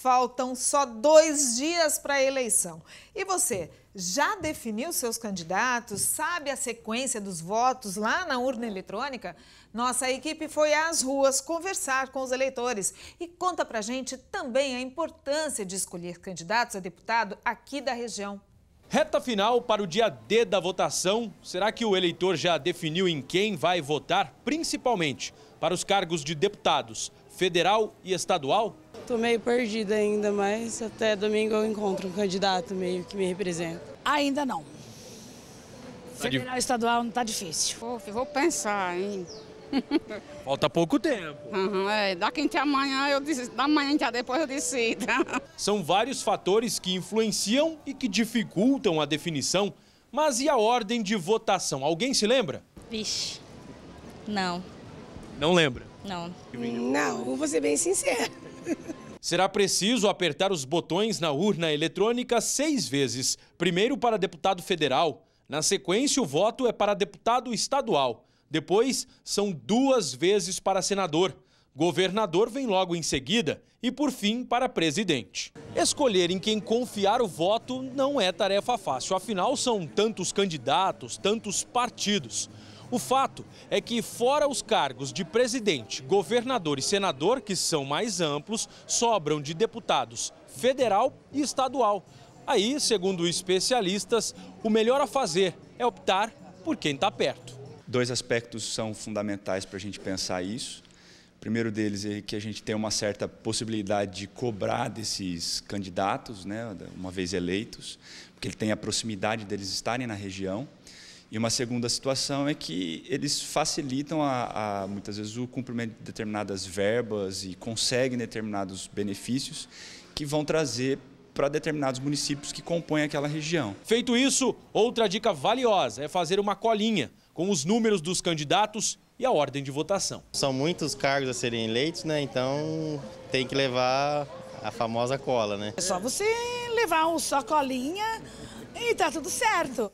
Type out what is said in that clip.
Faltam só dois dias para a eleição. E você, já definiu seus candidatos? Sabe a sequência dos votos lá na urna eletrônica? Nossa equipe foi às ruas conversar com os eleitores e conta pra gente também a importância de escolher candidatos a deputado aqui da região. Reta final para o dia D da votação. Será que o eleitor já definiu em quem vai votar, principalmente para os cargos de deputados federal e estadual? Estou meio perdida ainda, mas até domingo eu encontro um candidato meio que me representa. Ainda não. Tá Federal estadual não está difícil. vou pensar, hein? Falta pouco tempo. Uhum, é, daqui até amanhã, eu disse, da manhã já depois eu decido. São vários fatores que influenciam e que dificultam a definição. Mas e a ordem de votação? Alguém se lembra? Vixe, não. Não lembra? Não. Hum, não, vou ser bem sincero. Será preciso apertar os botões na urna eletrônica seis vezes. Primeiro para deputado federal. Na sequência, o voto é para deputado estadual. Depois, são duas vezes para senador. Governador vem logo em seguida e, por fim, para presidente. Escolher em quem confiar o voto não é tarefa fácil, afinal, são tantos candidatos, tantos partidos. O fato é que, fora os cargos de presidente, governador e senador, que são mais amplos, sobram de deputados federal e estadual. Aí, segundo especialistas, o melhor a fazer é optar por quem está perto. Dois aspectos são fundamentais para a gente pensar isso. O primeiro deles é que a gente tem uma certa possibilidade de cobrar desses candidatos, né, uma vez eleitos, porque ele tem a proximidade deles estarem na região. E uma segunda situação é que eles facilitam, a, a, muitas vezes, o cumprimento de determinadas verbas e conseguem determinados benefícios que vão trazer para determinados municípios que compõem aquela região. Feito isso, outra dica valiosa é fazer uma colinha com os números dos candidatos e a ordem de votação. São muitos cargos a serem eleitos, né? Então tem que levar a famosa cola, né? É só você levar a colinha e está tudo certo.